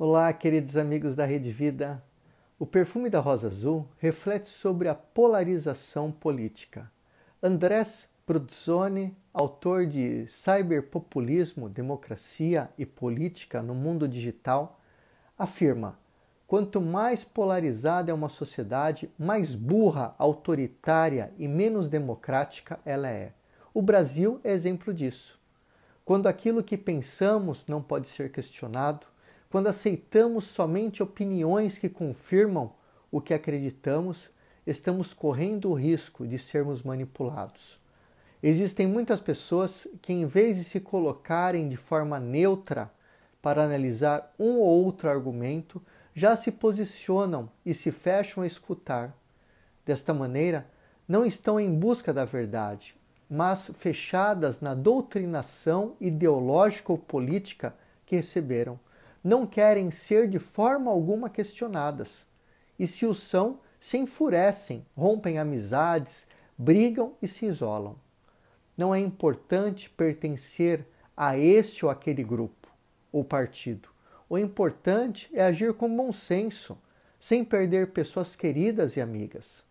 Olá, queridos amigos da Rede Vida. O perfume da rosa azul reflete sobre a polarização política. Andrés Bruzzone, autor de Cyberpopulismo, Democracia e Política no Mundo Digital, afirma: quanto mais polarizada é uma sociedade, mais burra, autoritária e menos democrática ela é. O Brasil é exemplo disso. Quando aquilo que pensamos não pode ser questionado, quando aceitamos somente opiniões que confirmam o que acreditamos, estamos correndo o risco de sermos manipulados. Existem muitas pessoas que, em vez de se colocarem de forma neutra para analisar um ou outro argumento, já se posicionam e se fecham a escutar. Desta maneira, não estão em busca da verdade, mas fechadas na doutrinação ideológica ou política que receberam não querem ser de forma alguma questionadas. E se o são, se enfurecem, rompem amizades, brigam e se isolam. Não é importante pertencer a este ou aquele grupo ou partido. O importante é agir com bom senso, sem perder pessoas queridas e amigas.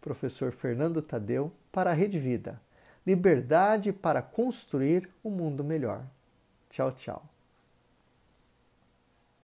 Professor Fernando Tadeu, para a Rede Vida. Liberdade para construir um mundo melhor. Tchau, tchau.